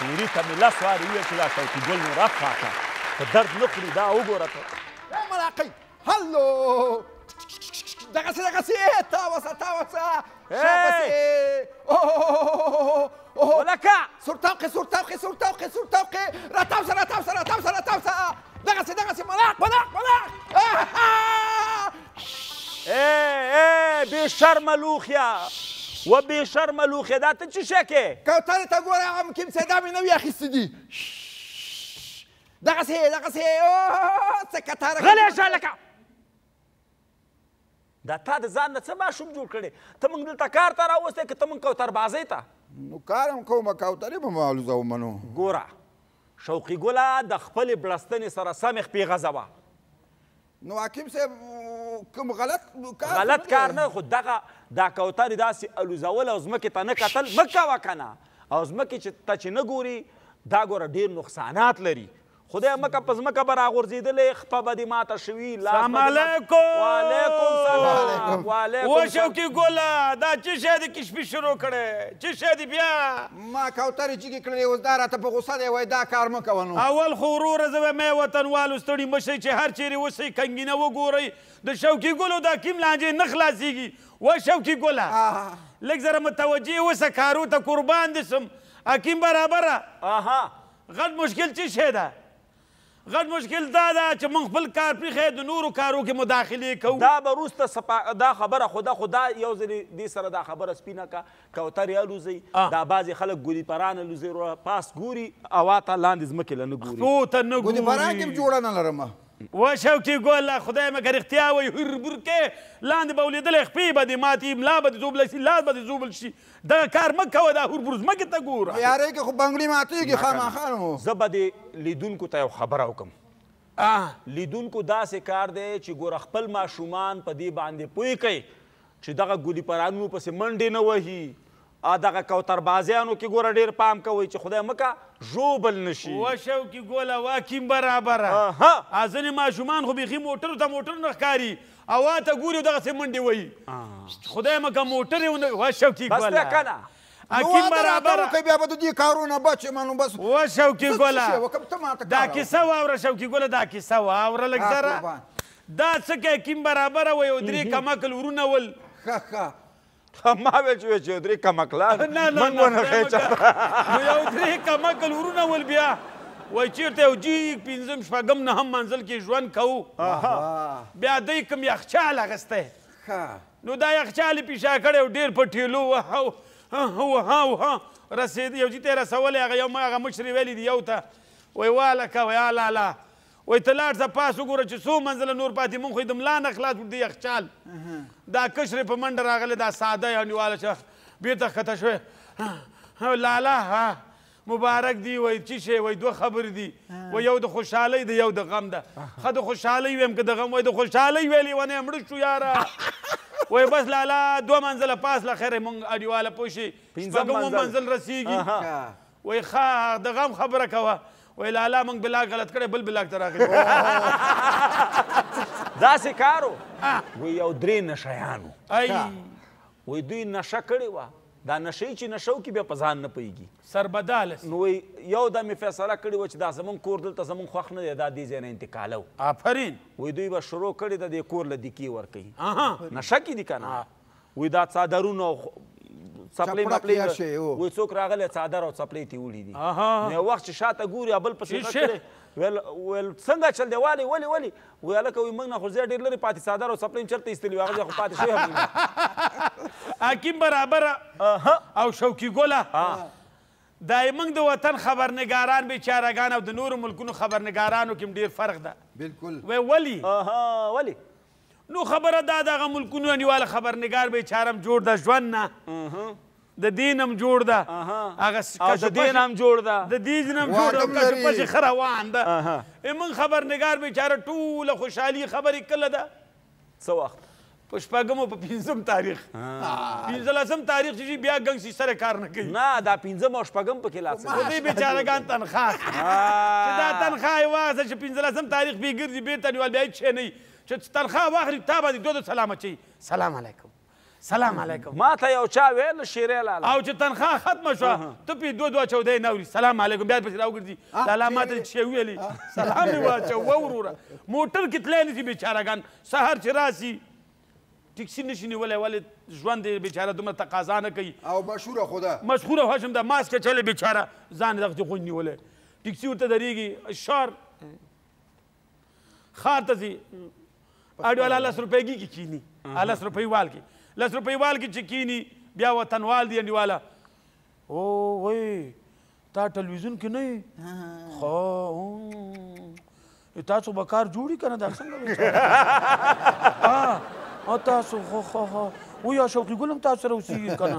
توري ته مې لس وارې وویل چې دا شوقي ګل نو رفع که په درد نه خوري دا وګوره ته مراقۍ هلو دغسې دغسې تاوسه تاوسه شابسې ولکه سورتوقې سورتوقې سورتوقې سورتوقې راتوسه راتوسه راتوسه راتوسه دغسې دغسې ملاق ملاق ملاق ای ای بې شرمه لوښیه و بې شرمه لوښې دا ته څه شی کې کوترې ته ګوره هغه کوم دا مې نوي اخیستي دي دغسې دغسې څه کتاره غلی شه لکه دا تا د ځان نه څه ماشوم جوړ کړی ته موږ دلته کار ته راوستی که ته موږ کوتربازۍ ته نو کار هم کومه کوترې به معلوزه ومنو ګوره شوقي ګله د خپلې بړستنې سره سمې خپې غځوه نو حکیم صاحب کوم غلط کار غلط کار نه خو دغه دا کوترې داسې الوزول او ځمکې ته نه کتل مه کوه که نه او ځمکې چې ته چې نه ګوري دا ګوره ډېر نقصانات لري خدای مکه پس مکه بر اغورځیدلې خپه به دې ماته شوي سلام علیکم وعلیکم سلام وعلیکم و شوقي ګله دا چې شی دې کشپې شروع کړې چې شی دې بیا ما کوترې جګې کړلې اوس دا راته په غوسه دی وای دا کار مه کوه نو اول خو وروره زه مې وطنوالو ستړي مه شئ چې هر چیرې اوسئ کنګینه وګورئ د شوقي ګلو دا کیم لانجې نه خلاصېږي و شوقي ګله لږ زره متوجه اوسه کارو ته قربان دې سم حکیم برابره غټ مشکل چې شی ده غټ مشکل دا ده چې موږ خپل کار پرېښی د نورو کارو کې مداخلې کوو دا به وروسته سپا... دا خبره خدا خدا یو ځل دې سره دا خبره سپینه کا کوتر الوزي دا بعضې خلک ګودي پران الوزي پاس ګوري اوا ته لاندې ځمکې له نه ګوري ګودي پران کې جوړه نه لرمه و شوقي ګوله خدای مکه رښتیا وایي هربر کې لاندې به ولیدلې خپې به دې ماتې ملا به دې زوبله شي لاس به دې زوبل شي دغه کار مه کوه دا هربر ځمکې ته ګوره یارۍ کې خو بنګړي ماتېږي خامخا زه به دې لیدونکو ته یو خبره وکړم لیدونکو داسې کار دی چې ګوره خپل ماشومان په دې باندې پوه کوي چې دغه ګولي پرانونو پسې منډې نه وهي دغه کوتربازیانو کې ګوره ډیر پام کوئ چې خدای مکه ژوبل نشي وشو کې ګوله واکیم برابره ځینې ماشومان خو بیخي موټرو ته موټر نه ښکاري اوا ته ګوري دغسې منډې وایي خدای مکه موټر یې وشو کې ګوله کنه اکیم برابر کوي بیا به د دې کارونه بچ منو بس وشو کې ګوله دا کیسه واوره شو کې ګوله دا کیسه واوره لږ زره دا څه کې اکیم برابره وایي او درې کمکل ورونه ول ښه ښه ما ویل چې درې کمکلان من ونه خېچا نو یو درې کمکل ورونه ول بیا وای چیرته یو جی پنځم شپږم نهم منزل کې ژوند کوو بیا دای کوم یخچال اغسته نو دا یخچال پیشا کړی ډیر په ټیلو وهاو وهاو ها رسید یو جی ته رسولی هغه یو ما هغه مشري ویلی دی یو ته وای واله کوه یا لاله وای ته لاړ ځه پاس وګوره چې څو منزله نور پاتې مونږ خو یې د ملا نه خلاص دی یخچال دا کشرې په منډه راغلی دا ساده یې نیواله شه بېرته ښکته شوې لالا ها مبارک دی وای چی شی وای دوه خبر دی و یو د خوشحالۍ دی یو د غم ده خه د خوشحالۍ ویم که د غم وای د خوشحالۍ ویلې ونه مړه شو یاره وای بس لالا دوه منزله پاس له خیره مونږ اډیواله پوه شي شپږمو منزل رسیږي وای ښه د غم خبره کوه ویل الله موږ بلا غلط کړی بل بلاک ته راغلی داسې کارو وی یو درې نشیانو وی دوی نشه کړې وه دا نشې چې نشو کې بیا په ځان نه پوهېږي سربدال نو وی یو دا مې فیصله کړې وه چې دا زمونږ کور دلته زمونږ خوښ نه دی دا دې ځای نه انتقالو آفرین وی دوی به شروع کړې د دې کور له دیکې ورکوي نشه کې دي که نه وی دا څادرونه سپلې مپلې و څوک راغله څادر او سپلې تی ولې دي نو وخت چې شاته ګوري ابل پسې کړي ویل ویل څنګه چل دی والی ولی ولی وی الکه وی موږ نه خو زه ډیر لري پاتې څادر او سپلې چرته استلی هغه خو پاتې شوی حکیم برابر او شوکی ګوله د موږ د وطن خبرنګاران بیچارهګان او د نورو ملکونو خبرنګارانو کې ډیر فرق ده بالکل وی ولی ولی نو خبره دا دغه ملکونو نیواله خبرنګار به چارم جوړ د ژوند نه د دینم جوړ ده هغه د دینم جوړ ده د دینم جوړ ده که پښه خروان ده امن خبرنګار بیچاره ټوله خوشحالي خبرې کله ده څه وخت په شپږمو په پنځم تاریخ پنځلسم تاریخ چې بیا ګنګ سي سره کار نه کوي نه دا پنځم او شپږم پکې لا څه دې بیچارهګان تنخواه چې دا تنخواه یې واخېسته چې پنځلسم تاریخ بې ګرځي بېرته نیول بیا هېڅ شی نه چې تنخواه واخلي تا باندې دوه دوه سلام اچوي سلام علیکم سلام علیکم ما ته یو چا ویل شیرې لاله او چې تنخواه ختمه شوه ته پې دوه دوه چودې نه اوري سلام علیکم بیا پسې راوګرځي لالا ما ته چې ویلي سلام مې واچوه وروره موټر کې تللی نه شي بېچارهګان سهار چې راسي ټیکسي نشي نیولی ولې ژوند دی بیچاره دومره تقاضا نه کوي او مشهوره خو ده مشهوره هاشم ده ماسک اچولی بیچاره ځان یې دغسې غونډ نیولی ټیکسي ورته درېږي ښار ښار ته ځي اډو الله لس روپۍ کې کینی الله لس روپۍ وال کې لس روپۍ وال کې چې کینی بیا وطنوال دی انډیواله او وای تا ټلویزیون کې نه خو تاسو به کار جوړی کنه دا څنګه ها تاسو خو خو خو و یا شوقي ګلم تاسو سره اوسېږي کنه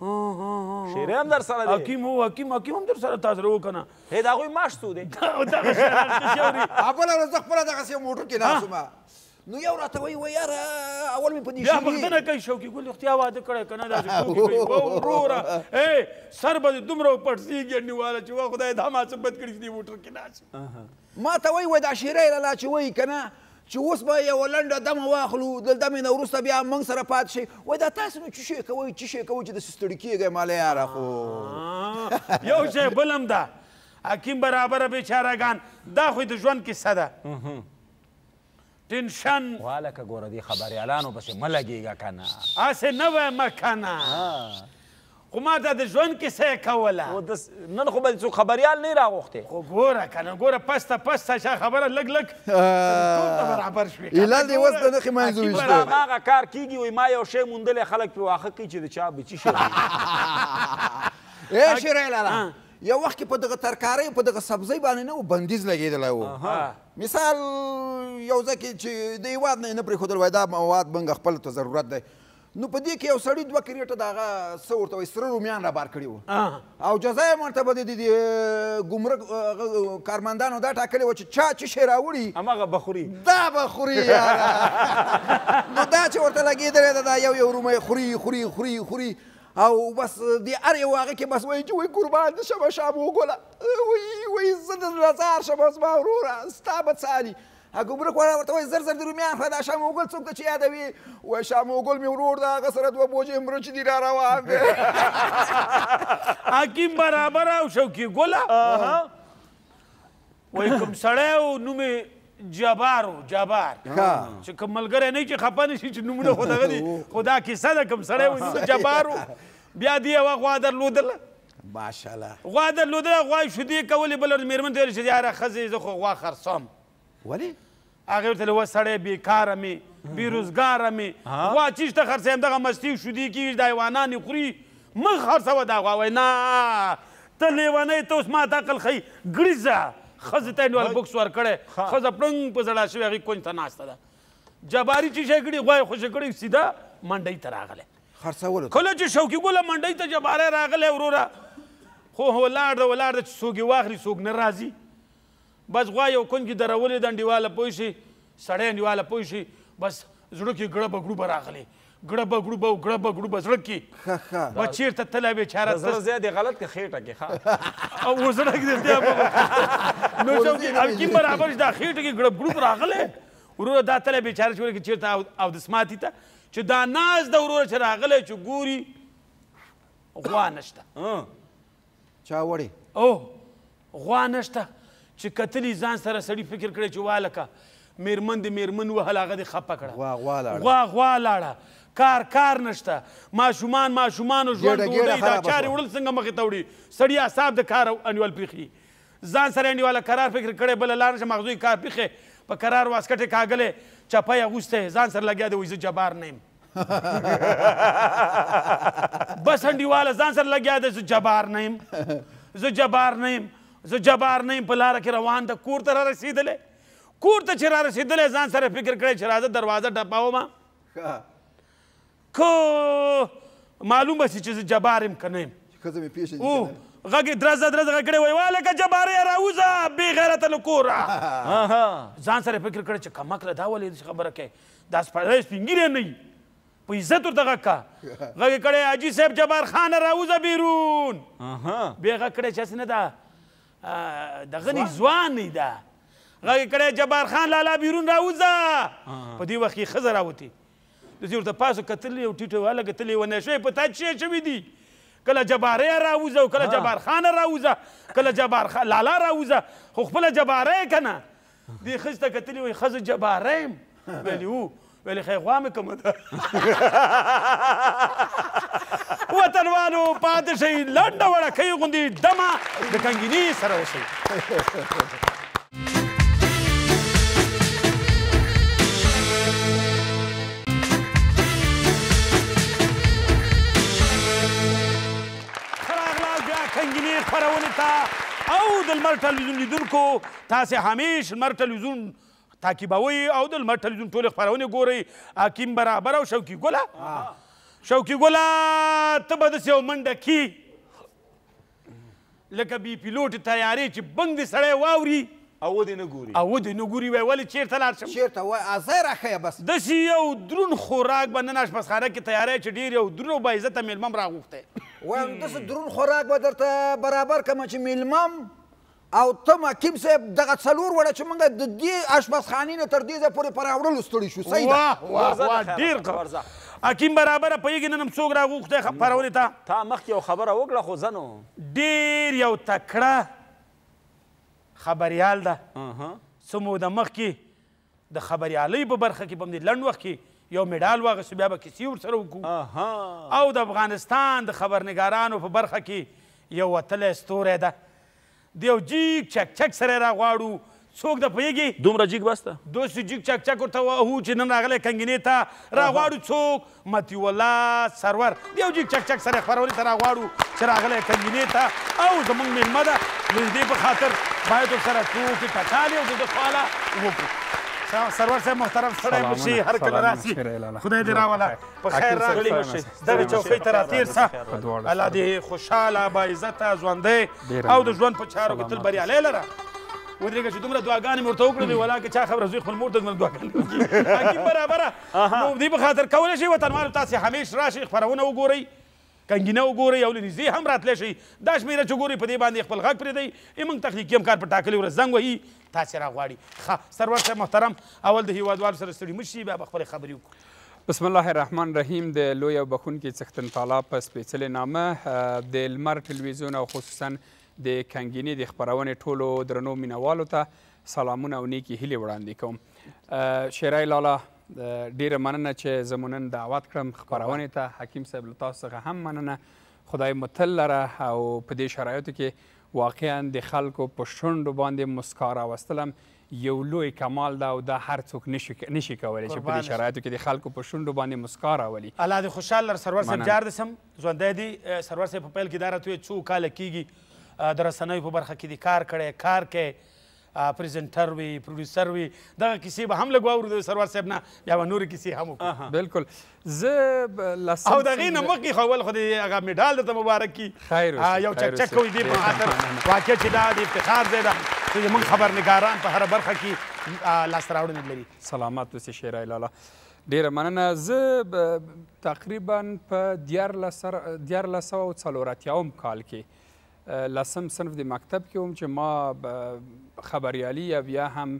شیره هم در سره دی حکیم هو حکیم حکیم هم در سره تاسو سره و کنه هې دا غوي ماشتو دی دا دا شوري خپل ورځ خپل دغه موټر کې ناسومه نو یو راته وایي وایي یاره اول مې په دې بیا پوښتنه کوي شوقي ګل اختیا واده کړی که نه دا چې شوقي کوي وروره سر به دې دومره پړسېږي انډیواله چې وه خدای دا ما څه بد کړي چې دې موټر کې ناست ما ته وایي وایي دا شیره یې لاله چې وایي که نه چې اوس به یو لنډه دمه واخلو دلته مې نه وروسته بیا موږ سره پاتې شئ وای دا تاسو نو څه شی کوئ څه شی کوئ چې داسې ستړي کېږئ ماله یاره خو یو شی بل هم ده حکیم برابره بیچارهګان دا خو د ژوند کیسه ده ټینشن والکه ګوره دې خبریالانو پسې مه لګېږه که نه هسې نه وایم که نه خو ما ته د ژوند کیسه کوله نن خو بل څوک خبریال نه راغوښتې خو ګوره که نه ګوره پسته پسته چا خبره لږ لږ برابر شوې ایله دې اوس د نښې منځ وویشته هغه کار کېږي وایي ما یو شی موندلی خلک پرې واښه کوي چې د چا بچي شوی ای شیریلاله یو وخت کې په دغه ترکارۍ په دغه سبزۍ باندې نه و بندیز لګېدلی و مثال یو ځای کې چې د هېواد نه یې نه پرېښودل وایي دا مواد موږ خپل ته ضرورت دی نو په دې کې یو سړي دوه کریټه د هغه څه ورته وایي سره رومیان رابار کړي وو او جزا یې ورته به د ګمرک کارمندانو دا ټاکلې وه چې چا چې شی راوړي هماغه به خوري دا به خوري نو دا چې ورته لګېدلی ده دا یو یو رومی خوري خوري خوري خوري او بس دی هر یو هغه کې بس وایي چې وایي قربان دې شمه شام وګوله وایي وایي زه د نظار شمه زما وروره ستا به څه ګمرک والا ورته وایي زر زر د رومیان خو دا شام وګل څوک چې یادوي وایي شام وګل مې ورور ده هغه سره دوه بوجې مرچ دي را روان دی حکیم برابر او شوکي ګله وایي کوم سړی و نوم یې جبارو جبار چې کوم ملګری نه چې خپه نشي چې نومونه خو دغه دي خو دا کیسه ده کوم سړی ونیسه جبارو بیا دې یوه غوا درلودله ماشاءالله غوا درلودله غوا یې شیدې کولې بله ورځ مېرمن ته ویل چې یاره ښځې زه خو غوا خرڅوم ولې هغې ورته ویل سړی بېکاره مې بېروزګاره مې غوا چیشته خرڅویم دغه مستي شیدې کېږي دا حیوانان یې خوري مه خرڅوه دا غوا وایي نه ته لیونی ته اوس ما ته عقل ښیي ګریزه خزه ته نو بوکس ور کړه خزه پړنګ په زړه شوی هغه کوم ته ناشته ده جباری چې شي کړي غوای خوش کړي سیدا منډي ته راغله خرڅول کله چې شوقي ګل منډي ته جباره راغله ورورا خو هو لاړ ولاړ چې سوګي واخري سوګ نه راضي بس غوا یو کونګي درولې دنډیواله پوي شي سړې نیواله پوي شي بس زړه کې ګړه بګړو براغله ګړبه ګړبه ګړبه ګړبه زړه کې و چیرته تله بیچاره زړه زیاتې غلط کې خېټه کې ښه او ورزړه کې دې نو چې ام کې برابر دا خېټه کې ګړب ګړب راغله ورور دا تله بیچاره چې چیرته او د سماتی ته چې دا ناز د ورور چې راغله چې ګوري غوا نشته چا وړي او غوا نشته چې کتلی ځان سره سړی فکر کړي چې والکه میرمن دې میرمن وهل هغه دې خپه کړه غوا غوا لاړه غوا غوا لاړه کار کار نشته ماشومان ماشومانو ژوند ډوډۍ دا چارې وړل څنګه مخې ته وړي سړي اصاب د کار انډیوال پیخي ځان سره انډیواله قرار فکر کړی بله لار نشه مغزوی کار پیخې په قرار واسکټې کاږلی چپی اغوستی ځان سره لګیا دی وایي زه جبار نه یم بس انډیواله ځان سره لګیا دی زه جبار نه یم زه جبار نه یم زه جبار نه یم په لاره کې روان ده کور ته را رسېدلی کور ته چې را رسېدلی ځان سره فکر کړی چې راځه دروازه ټپاوم که معلوم به شي چې زه جبار یم که نه یم ښځه مې پېژني غږ درزه درزه غږ کړی وای واله که جبار یې راوځه بې غیرته له کوره ځان سره فکر کړی چې کمکله دا ولې داسې خبره کوي دا سپی سپین ګیری نه وي په عزت ورته غږ کا غږ یې کړی حاجي صاحب جبار خان راوځه بیرون بیا غږ کړی چې هسې نه ده دغه نه ځوان نه ده غږ یې کړی جبار خان لالا بیرون راوځه په دې وخت کې ښځه راوتې دسې ورته پاسه کتلې او ټیټه واله کتلې و نشې په تا چې شوي دي کله جباری راوځه او کله جبار خان راوځه کله جبار خان لالا راوځه خو خپله جباری که نه دې ښځې ته کتلې وایي ښځه جباری یم ویلې و ویلې خی خوا مې کومه ده وطنوالو پاتې شئ لنډه وړه کۍ غوندې دمه د کنګینې سره وشئ خپرونې ته او د لمر ټلویزیون لیدونکو تاسې همیش لمر ټلویزیون تعقیبوئ او د لمر ټلویزیون ټولې خپرونې ګورئ حکیم برابر او شوکي ګله شوکي ګله ته به داسې یو منډه کي لکه بې پیلوټې تیارې چې بنګ دې سړی واوري او ودې نه ګوري او ودې نه ګوري وای ولې چیرته لاړ شم چیرته وای ازای راښیه بس داسې یو درون خوراک به نن اشپزخانه کې تیاری چې ډېر یو درون او باعزته مېلمه م راغوښتی وایم داسې درون خوراک به درته برابر کړمه چې میلمم او ته مکیم صاحب دغه څلور وړه چې موږ د دې اشپزخانې نه تر دې ځایه پورې په راوړلو ستړي شو صحیح ده واه واه ډېر ښه حکیم برابر پېږې نن هم څوک راغوښته خپرونې ته تا مخکې یو خبره وکړه خو زه نو ډېر یو تکړه خبریال ده څه موده مخکې د خبریالۍ په برخه کې به هم لنډ وخت کې یو میډال واغستو بیا به کیسې ورسره وکړو او د افغانستان د خبرنګارانو په برخه کې یو وتلی ستوری ده د یو جیک چکچک سره یې راغواړو څوک د پیږي دومره جیک بسته دوسې جیک چک چک ورته وهو چې نن راغلی کنګینې ته راغواړو څوک متیو الله سرور دیو جیک چک چک سره خپرونې ته راغواړو چې راغلی کنګینې ته او زموږ میلمه ده نږدې په خاطر باید ورسره ټوکې ټکالې او د خواله وکړو سرور صاحب محترم سړی مو شي هر کله راسي خدای دې راولا په خیر راغلی مو شي دغه چوکۍ ته راتیر سه الله دې خوشاله با عزت ژوندې او د ژوند په چارو کې تل بریالی لره ودرېږه چې دومره دعاګانې مې ورته وکړلې ولا که چا خبره زوی خپل مور ته دومره دعاګانې وکړي حکیم برابره مفتي په خاطر کولی شي وطنوالو تاسې همیش راشئ خپرونه وګورئ کنګینه وګورئ او له نږدې هم راتلی شئ دا شمېره چې ګورئ په دې باندې خپل غږ پرېږدئ زموږ تخلیقي همکار په ټاکلې ورځ زنګ وهي تاسې راغواړي ښه سرور صاحب محترم اول د هیوادوالو سره ستړي مشي بیا به خپلې خبرې وکړو بسم الله الرحمن الرحیم د لوی او بخونکي څښتن تعالی په سپېڅلې نامه د لمر ټلویزیون او خصوصا د کنګینې د خپرونې ټولو درنو مینوالو ته سلامونه او نیکی هیلې وړاندې کوم شیری لاله ډیره مننه چې زمونن دعوت کړم خبرونه ته حکیم صاحب له تاسو څخه هم مننه خدای متل لره او په دې شرایطو کې واقعا د خلکو په شونډو باندې مسکا راوستلم یو لوی کمال دا او دا هر څوک نشي نشي کولای چې په دې شرایطو کې د خلکو په شونډو باندې مسکا راولي الله دې خوشحال لر سرور صاحب جار دسم ژوندی دی سرور صاحب په پیل کې دا راته څو کاله کیږي د رسنیو په برخه کې دی کار کړی کار کوي پریزنټر وي پروډوسر وي دغه کیسې به هم لږ واورو د سروار صاحب نه بیا به نورې کیسې هم وکړو بالکل زه لسم او د هغې نه مخکې خو اول خو د هغه مډال درته مبارک کي خیر یو چکچک کوي دې په خاطر واقع چې دا د افتخار ځای ده چې زموږ خبرنګاران په هره برخه کې لاسته راوړنې لري سلامت اوسې شیرای لاله ډیره مننه زه تقریبا په دیارلس سوه څلور اتیاوم کال کې لسم صنف د مکتب کې وم چې ما خبریالي یا بیا هم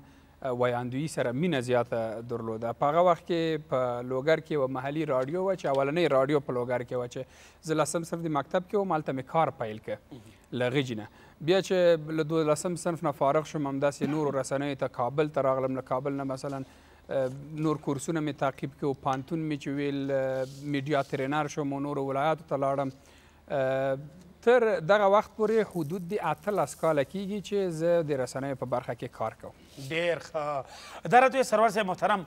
ویاندوی سره مینه زیاته درلوده په هغه وخت کې په لوګر کې و محلي رادیو و چې اولنۍ رادیو په لوګر کې و چې زه لسم صنف د مکتب کې وم هلته مې کار پیل که له غیجې نه بیا چې له دولسم صنف نه فارغ شوم همداسې نورو رسنیو ته کابل ته راغلم له کابل نه مثلا نور کورسونه مې تعقیب کړو پانتون مې چې ویل میډیا ترینر شوم نورو ولایاتو ته لاړم تر دغه وخت پورې حدود د اتلس کاله کیږي چې زه د رسنیو په برخه کې کار کوم ډېر ښه درته سرور صاحب محترم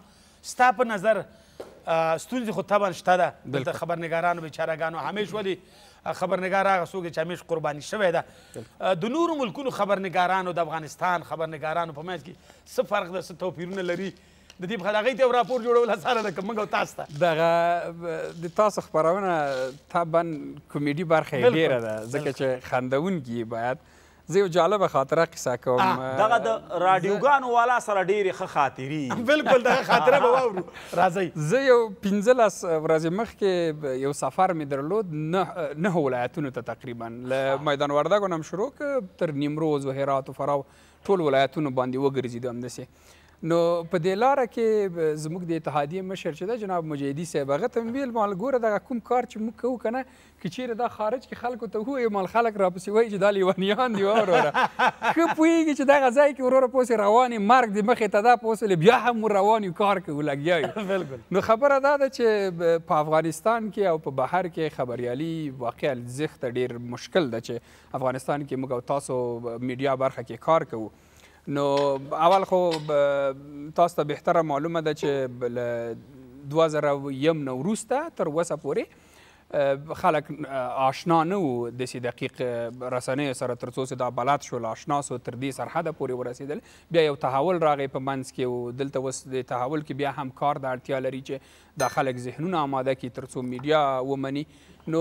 ستا په نظر ستونزې خو طبعا شته ده دلته خبرنګارانو بیچارهګانو همیش ولې خبرنګار هغه څوک چې همیش قرباني شوی ده د نورو ملکونو خبرنګارانو د افغانستان خبرنګارانو په منځ کې څه فرق ده څه توپیرونه لري د دې په هغه ته راپور جوړول اسانه ده کوم غو تاسو ته دغه د تاسو خبرونه تابعا کمیډي برخه ډیره ده ځکه چې خندون کی باید زه یو جالب خاطره قصه کوم دغه د رادیوګانو والا سره ډیره ښه خاطري بالکل دغه خاطره به واورو راځي زه یو 15 ورځې مخکې یو سفر می درلود نه نه ولایتونو ته تقریبا ل میدان وردګو نم شروع ک تر نیمروز و هرات و فراه ټول ولایتونو باندې وګرځیدم دسه نو په دې لاره کې زموږ د اتحادیې مشر چې ده جناب مجیدي صاحب هغه ته ویل مال ګوره دغه کوم کار چې موږ کوو کنه که چیرې دا خارج کې خلکو ته ووایي مال خلک راپسې وایي چې دا لیونیان دي واوروره ښه پوهېږي چې دغه ځای کې وروره پوسې روان یې مرګ د مخې ته ده پوسې بیا هم روان یو کار کوو لګیا یو نو خبره دا ده چې په افغانستان کې او په بهر کې خبریالي واقعا زیخته ډېر مشکل ده چې افغانستان کې موږ او تاسو میډیا برخه کې کار کوو نو اول خو تاسو ته بهتره معلومه ده چې ل 2000 یم نو وروسته تر وسه پورې خلک آشنا نه وو د سي دقیق رسنۍ سره تر څو دا بلد شو آشنا سو تر دې سرحد پورې ورسېدل بیا یو تحول راغی په منځ کې او دلته وس د تحول کې بیا هم کار د اړتیا لري چې دا خلک ذهنونه آماده کی ترڅو میډیا ومني نو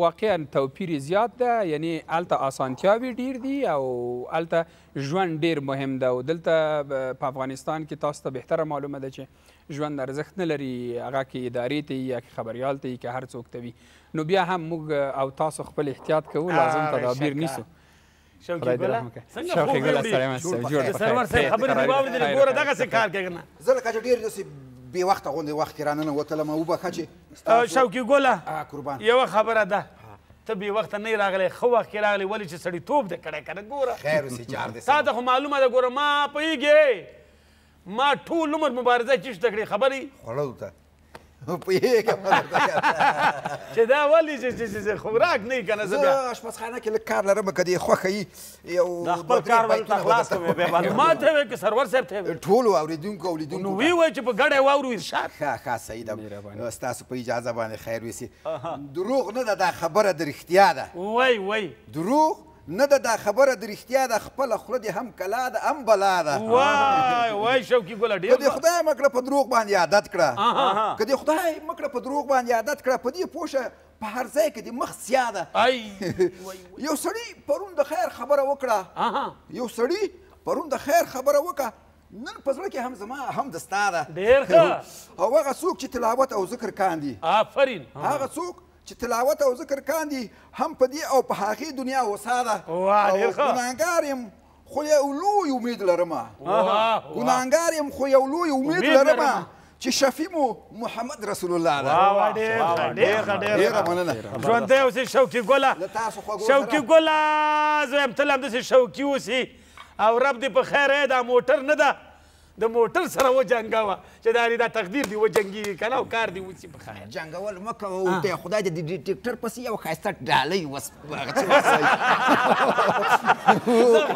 واقعا توپیر زیات ده یعنی الته اسانتیاوي ډیر دي او الته ژوند ډیر مهم ده او دلته په افغانستان کې تاسو ته بهتره معلومه ده چې ژوند ارزښت نه لري هغه کې ادارې ته یا خبريال ته کې هر څوک ته وي نو بیا هم موږ او تاسو خپل احتیاط کوو لازم تدابیر نیسو شوقي ګله څنګه خوب جوړ سرور صاحب خبرې واورېدلې ګوره دغسې کار کوي که نه زه لکه چې ډېر داسې بې وخته غوندې وخت کې را ننوتلم وبښه چې شوقي ګله قربان یوه خبره ده ته بې وخته نه یې راغلی ښه وخت کې راغلی ولې چې سړیتوب دې کړی که نه ګوره خیر اوسې جار دې تا ته خو معلومه ده ګوره ما پوهېږې ما ټول عمر مبارزه چیشته کړې خبرې خوړو ته پوهېږم چې دا ولې چې خوراک نه یي که نه زه بیا اشپزخانه کې لږ کار لرم که دې خوښه یي یو دا خپل کار ولته خلاص کوې بیا بل ما ته وایې که سرور صاحب ته وایې ټولو اورېدونکو اورېدونکو نو وی وایي چې په ګډه یې واورو ارشاد ښه ښه صحیح ده ستاسو په اجازه باندې خیر وسي دروغ نه ده دا خبره د رښتیا ده وای وای دروغ نه ده دا خبره د رښتیا ده خپله خوله دې هم کلا ده هم بلا ده وای وای شوقي ګله ډېر که دې خدای مه کړه په دروغ باندې عادت کړه که دې خدای مه کړه په دروغ باندې عادت کړه په دې پوه شه په هر ځای کې دې مخ سیا ده یو سړي پرون د خیر خبره وکړه یو سړي پرون د خیر خبره وکړه نن په زړه کې هم زما هم د ستا ده ډېر ښه او هغه څوک چې تلاوت او ذکر کاندي آفرین هغه څوک چې تلاوت او ذکر کاندي هم په دې او په هغې دنیا هوسا ده ګناهګار یم خو یو لوی امید لرم ګناهګار یم خو یو لوی امید لرم چې شفی مو محمد رسول الله ده واه ډېر ډېر ډېر مننه ژوندی اوسې شوقي ګله شوقي ګله زه یم تل همداسې شوقي اوسې او رب دې په خیر دا موټر نه ده د موټر سره وجنګاوه چې دا دا تقدیر دی وجنګي کنه او کار دی وسی په خیر جنګول مکه او ته خدای دې ډیټیکټر پسې یو خاصه ډالۍ وس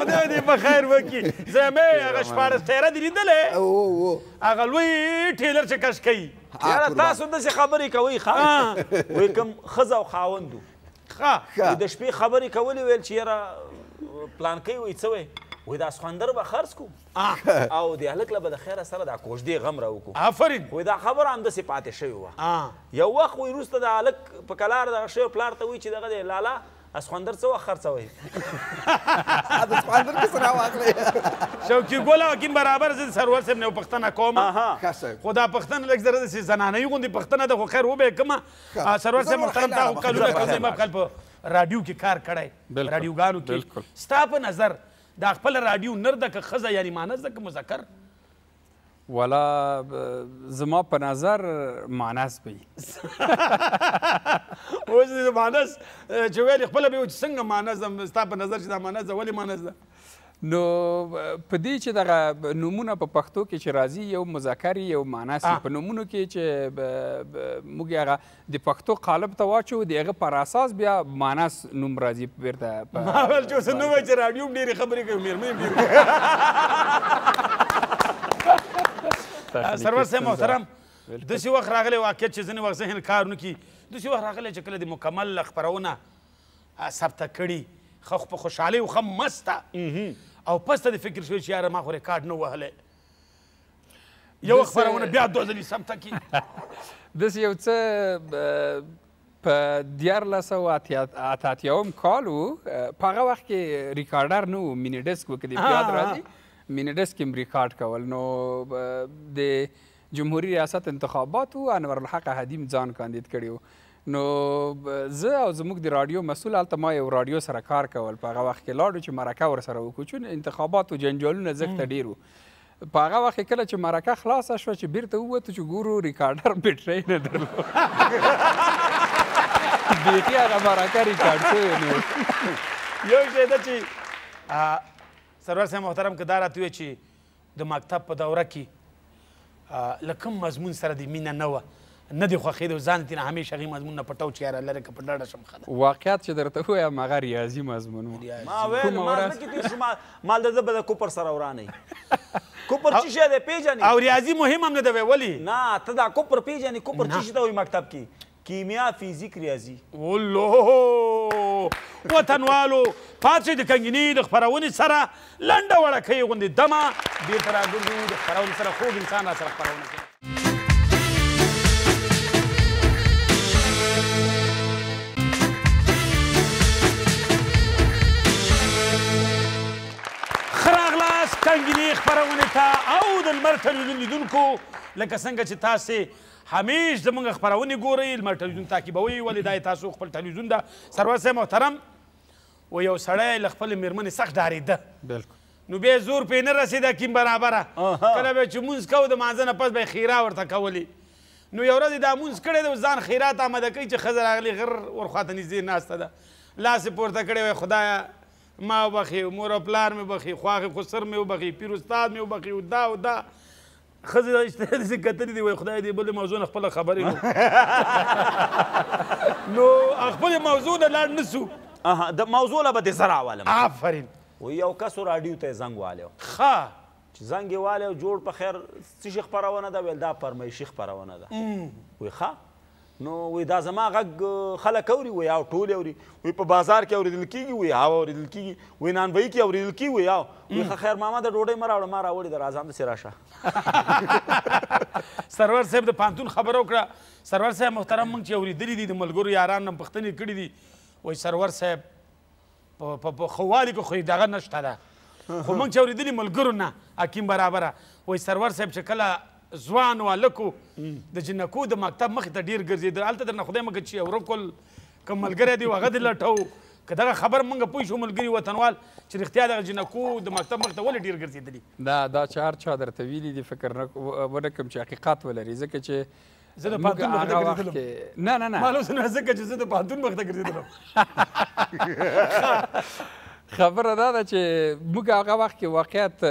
خدای دې په خیر وکي زمې هغه شپاره تیرې دی لیدلې او او هغه لوی ټیلر چې کش کوي یاره تاسو داسې خبرې کوي ښه وایي کوم ښځه او خاوند ښه د شپې خبرې کولې ویل چې یاره پلانکی وایي څه وایي وای دا اسخوندر به خرڅ کوم او د هلک له به د خیره سره دا کوژدې غم را وکړو آفرین وای دا خبره همداسې پاتې شوې وه یو وخت وایي وروسته د هلک په کلار دغه شوی پلار ته وایي چې دغه دی لالا اسخوندر څه وخت خرڅوئ د اسخوندر کیسه راواخلئ شوقي ګل حکیم برابر زه سرور صاحب نه پښتنه کوم خو دا پښتنه لږ زره داسې زنانۍ غوندې پښتنه ده خو خیر وبې کومه سرور صاحب محترم تا خو کلونه کلونه ما په رادیو کې کار کړی رادیوګانو کې ستا په نظر دا خپل رادیو نر ده که ښځه یعنی مانس ده که مذکر والا زما په نظر مانس به اوس مانس چې ویل خپله به چې څنګه مانس ده ستا په نظر چې دا مانس ده ولې مانس ده نو په دې چې دغه نومونه په پښتو کې چې راځي یو مذکر یو معناسی په نومونو کې چې موږ هغه د پښتو قالب ته واچو د هغه پر اساس بیا معناس نوم راځي بیرته ما ول چې اوس نوم چې راډیو ډېرې خبرې کوي مېرمنې ډېرې سرور صاحب محترم داسې وخت راغلی واقعیت چې ځینې وخت ذهن کار نه کوي داسې وخت راغلی چې کله د مکمل خپرونه ثبته کړي ښه خو په خوشحالۍ خو مسته او پس ته د فکر شوی چې یاره ما خو ریکارډ نه وهلی یو خپرونه بیا دوه ځلې ثبته کړي داسې یو څه په دیارلس او اتاتیاوم کال و په هغه وخت کې ریکارډر نه و مینی ډیسک و که دې یاد راځي مینی ډیسک یې ریکارډ کول نو د جمهوري ریاست انتخاباتو انور الحق هدیم ځان کاندید کړی و نو زه او زموږ د رادیو مسول الته ما یو رادیو سره کار کول په هغه وخت کې لاړو چې مرکه ور سره وکړو چې انتخاباتو جنجالونه زکه ډیرو په هغه وخت کله چې مرکه خلاصه شو چې بیرته ووته چې ګورو ریکارډر بیټری نه درلود بیخي هغه مرکه ریکارډ شوی نو یو شی ده چې سرور صاحب محترم که دا راته وی چې د مکتب په دوره کې لکم مضمون سره د مینه نه وه نه دی خوښې د ځان تېنه همیشه هغې مضمون نه پټو چې یاره لرې که په ډډه شم ښه واقعیت چې درته ووایم هغه ریاضي مضمون مال د ده به د کفر سره ورانی کفر څه شی دی پېژنې او ریاضي مهم هم نه دی ولې نه ته دا کفر پېژنې کفر څه شي ته وایي مکتب کې کیمیا فزیک ریاضي ولو وطنوالو پاتې د کنګنی د خبرونې سره لنډه وړه کوي غوندې دمه بیرته راګرځو د خبرونې سره خوږ انسان را سره خبرونه کوي رنګینې خپرونې ته او د لمر ټلویزیون لیدونکو لکه څنګه چې تاسې همیش زموږ خپرونې ګورئ لمر ټلویزیون تعقیبوئ ولې دا تاسو خپل ټلویزیون ده سرور صاحب محترم و یو سړی له خپلې مېرمنې سخت ډارېده بلکل نو بیا زور پې نه رسېده کیم برابره کله به چې مونځ کوو د مانځه نه پس به یې ښیرا ورته کولې نو یو ورځ دا مونځ کړی دی ځان خیرات آمده کوي چې ښځه راغلې غر ورخواته نږدې ناسته ده لاس یې پورته کړی وی خدایه ما وبخي مور او پلار مې وبخي خواخې خسر مې وبخي پیر استاد مې وبخي او دا او دا خزه اشتهادي کتلې دی وای خدای دې بل موضوع نه خپل خبرې نو خپل موضوع نه لاړ نسو اها د موضوع لا به زرا عالم آفرین و یو کس راډیو ته زنګ والو ها چې زنګ والو جوړ په خیر څه خبرونه ده ویل دا پرمایشي خبرونه ده وای ښا نو وی دا زما غږ خلک اوري وی او ټول اوري وی په بازار کې اورېدل کېږي وی هوا اورېدل کېږي وی نانوایي کې اورېدل کېږي وی او وی خیر ماما د ډوډۍ مه راوړه ما راوړې د راځم دسې راشه سرور صاحب د پانتون خبره وکړه سرور صاحب محترم موږ چې اورېدلي دي د ملګرو یارانو نه پوښتنې کړي دي وی سرور صاحب په خووالي کې خو دغه نشته ده خو موږ چې اورېدلي ملګرو نه حکیم برابره وی سرور صاحب چې کله ځوان والکو د جنکو د مکتب مخې ته ډیر ګرځېدل هلته درنه خدای مګه چې ورکل که ملګری دی هغه دې لټو که دغه خبر موږ پوه شو ملګري وطنوال چې رښتیا دغه جنکو د مکتب مخې ته ولې ډیر ګرځېدلي دا دا چې هر چا درته ویلي دي فکر ونه کوم چې حقیقت ولري ځکه چې زه د پاتون مخ ته ګرځېدلم نه نه نه معلوم څه نه ځکه چې زه د پاتون مخ ته ګرځېدلم خبره دا ده چې موږ هغه وخت کې واقعیت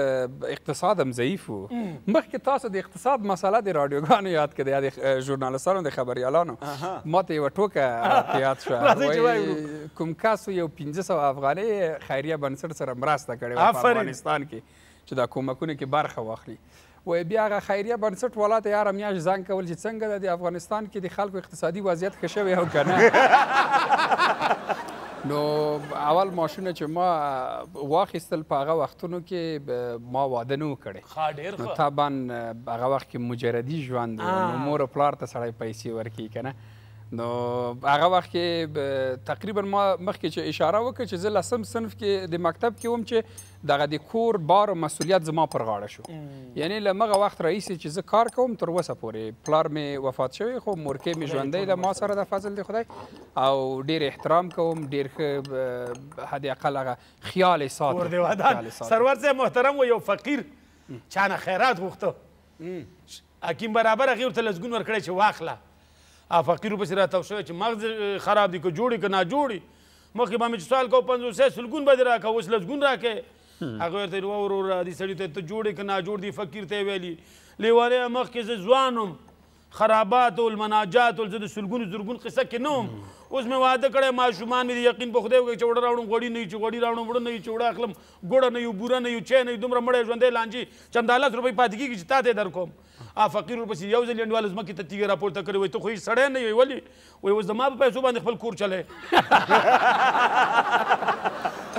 اقتصاد هم ضعیف و مخکې تاسو د اقتصاد مسله د راډیوګانو یاد کړئ یا د ژورنالستانو د خبریالانو ما ته یوه ټوکه یاد شوه کوم کس یو پنځه سوه افغانۍ خیریه بنسټ سره مرسته کړې وه په افغانستان کې چې دا کومکونه کې برخه واخلي و بیا هغه خیریه بنسټ ولات یاره میاش زنګ کول چې څنګه د افغانستان کې د خلکو اقتصادي وضعیت ښه شوی او که نه نو اول ماشونه چې ما واخیستل په هغه وختونو کې ما واده نه وکړې ښه ډېر ښه طبعا هغه وخت کې مجردي ژوند نو مور پلار ته سړی پیسې ورکوي که نه نو هغه وخت کې تقریبا ما مخکې چې اشاره وکړ چې زه لسم صنف کې د مکتب کې وم چې دغه د کور بار او مسؤلیت زما پر غاړه شو یعنی له مغه وخت رئیس چې زه کار کوم تر وسه پورې پلار مې وفات شوی خو مورکې مې ژوندې ده ما سره د فضل دی خدای او ډیر احترام کوم ډیر ښه حد اقل هغه خیال ساتم ور دی ودان سرور صاحب محترم و یو فقیر چانه خیرات غوښته حکیم برابر هغې ورته لسګون ورکړی چې واخله افاقي روپ سره تاسو چې مغز خراب دي که جوړي که نه جوړي مخکې باندې چې سوال کو 500 سلګون به راکا اوس لسګون راکې هغه ورته ورو ورو دي سړی ته ته جوړي که نه جوړ دي فقیر ته ویلي لیواله مخکې ځوانم خرابات او المناجات او د سلګون زرګون قصه کې نوم اوس مې واده کړی ماشومان مې یقین په خدای وکړي چې وړه راوړم غوړي نه وي چې غوړي راوړم وړه نه وي چې وړه اخلم ګوړه نه وي بوره نه وي چای نه وي دومره مړی ژوندی لانجې چې همدا لس روپۍ پاتې کېږي چې تا ته یې درکوم ا فقیر ورپسې یو ځل انډوال ځمکې ته تیږه راپورته کړې وایي ته خو هېڅ سړی نه وي ولې وایي اوس زما په پیسو باندې خپل کور چلی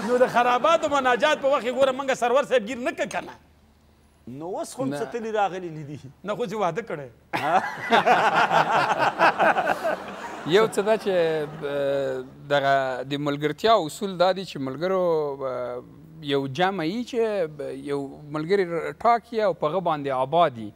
نو د خراباتو مناجات په وخت کې ګوره موږ سرور صاحب ګیر نه که کنه نو اوس خو څه تلي راغلي لیدي نه خو چې واده کړی یو څه دا چې دغه د ملګرتیا اصول دا دي چې ملګرو یو جمع یي چې یو ملګری ټاکي او په غو باندې آبادي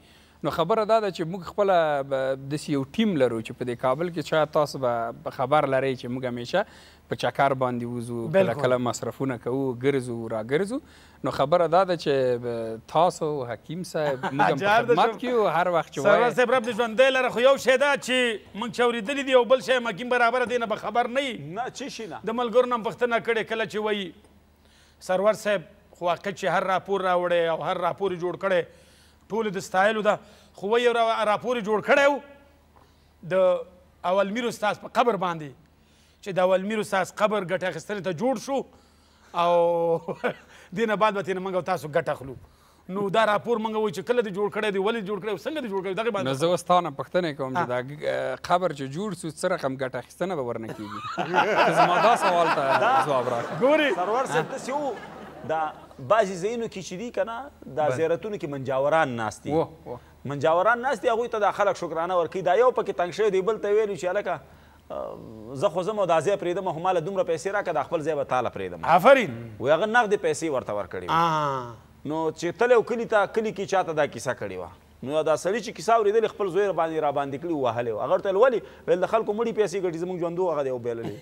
نو خبره دا ده چې موږ خپل د یو ټیم لرو چې په دې کابل کې چا تاسو به خبر لرئ چې موږ همیشه په چکر باندې وزو کله کله مصرفونه کوو ګرځو راګرځو نو خبره دا ده چې تاسو حکیم صاحب موږ هم خدمت کیو هر وخت چې وایي صاحب رب دې ژوندی لره خو یو شی دا چې موږ چې اورېدلی دي او بل شی حکیم برابر دی نه به خبر نه نه څه شي نه د ملګرو نه پوښتنه کړې کله چې وایي سرور صاحب خو حقیقت چې هر راپور راوړی او هر راپور جوړ کړی ټول د ستایلو ده خو وایي راپور جوړ کړی و د اول میر استاد په قبر باندې چې د ولمیر استاد قبر ګټه اخیستنې ته جوړ شو او دینه بعد به ترنه موږ تاسو ګټه اخلو نو دا راپور موږ وایو چې کله دې جوړ کړی دی ولې جوړ کړی څنګه دې جوړ کړی دغه باندې زه وستانه پښتنه کوم چې دا قبر چې جوړ سو څه رقم ګټه اخیستنه به ورنه کیږي زما دا سوال ته ځواب راکړه ګوري سرور صاحب داسې و دا بعضې ځایونو کې چې دي که نه دا زیارتونو کې منجاوران ناست دي منجاوران ناست دي هغوی ته دا خلک شکرانه ورکوي دا یو پکې تنګ شوی دی بل ته ویلي چې هلکه زه خو زما دا ځای پرېږدم خو ماله دومره پیسې راکړه د خپل ځای به تاله پرېږدم آفرین وایي هغه نغدې پیسې ورته ورکړې نو چې تلی و کلي ته کلي کې چاته دا کیسه کړې وه نو دا سړی چې کیسه اورېدلې خپل زوی باندې را باندې کړي وهلی و هغه ورته ویل ولې ویل د خلکو مړې پیسې ګټي زموږ ژوندو هغه دی وبیللې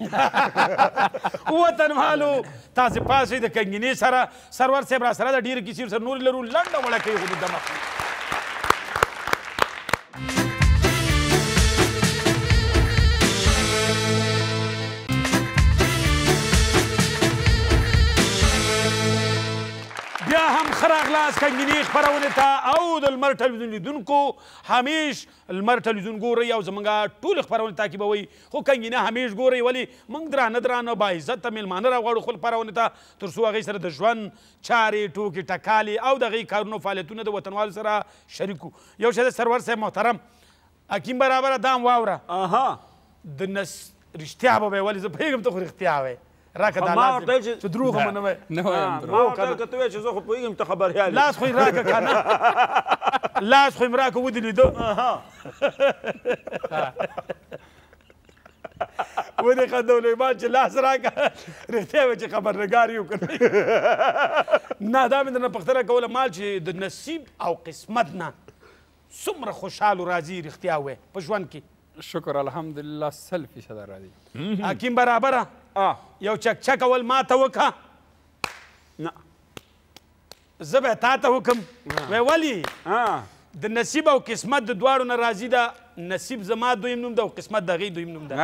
وطنوالو تاسې پاسئ د کنګینې سره سرور صاحب را سره د ډېرې کیسې سره نورې لرو لنډه وړه کوي خو د مخ خراغلاس کنګینی خبرونه ته او د لمر ټلویزیون لیدونکو همیش لمر ټلویزیون ګوري او زمونږ ټول خبرونه تعقیبوي خو کنګینه همیش ګوري ولی موږ درانه درانه با عزت میلمانه راغواړو خپل خبرونه ته تر څو هغه سره د ژوند چارې ټوکی ټکالي او دغه کارونو فعالیتونه د وطنوال سره شریکو یو شه سرور صاحب محترم حکیم برابر دام واوره اها د نس رښتیا به ولی زه پیغام ته خو رښتیا وای راکه دا لازم چې دروغ مې نه وای نه وایم ما ورته کته وای چې زه خو پوهیږم ته خبر یا لاس خو راکه کنه لاس خو راکه ودی لیدو ودې خندولې ما چې لاس راکه رښتیا و چې خبرنګار یو کړی نه دا مې درنه پختنه کوله مال چې د نصیب او قسمت نه څومره خوشحال او راضي رښتیا وې په ژوند کې شکر الحمدلله سل فیصده راضي حکیم برابره یو چکچک اول ما ته وکړه نه زه به تا ته وکم وی ولې د نصیب او قسمت د دواړو نه راضي ده نصیب زما دویم نوم ده او قسمت د هغې دویم نوم ده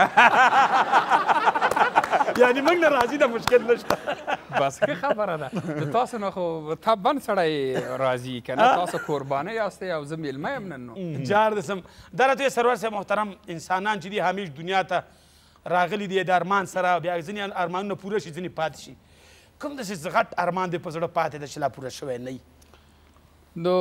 یعنې موږ نه راضي ده مشکل نشته بس که خبره ده د تاسو نه خو طبعا سړی راضي که نه تاسو قربانه یاستئ او زه میلمه یم نن نو جار دسم در ته سرور صاحب محترم انسانان چې دي همیش دنیا ته راغلی دی د ارمان سره بیا ځینې ارمانونه پوره شي ځینې پاتې شي کوم داسې غټ ارمان دی په زړه پاتې ده چې لا پوره شوی نه نو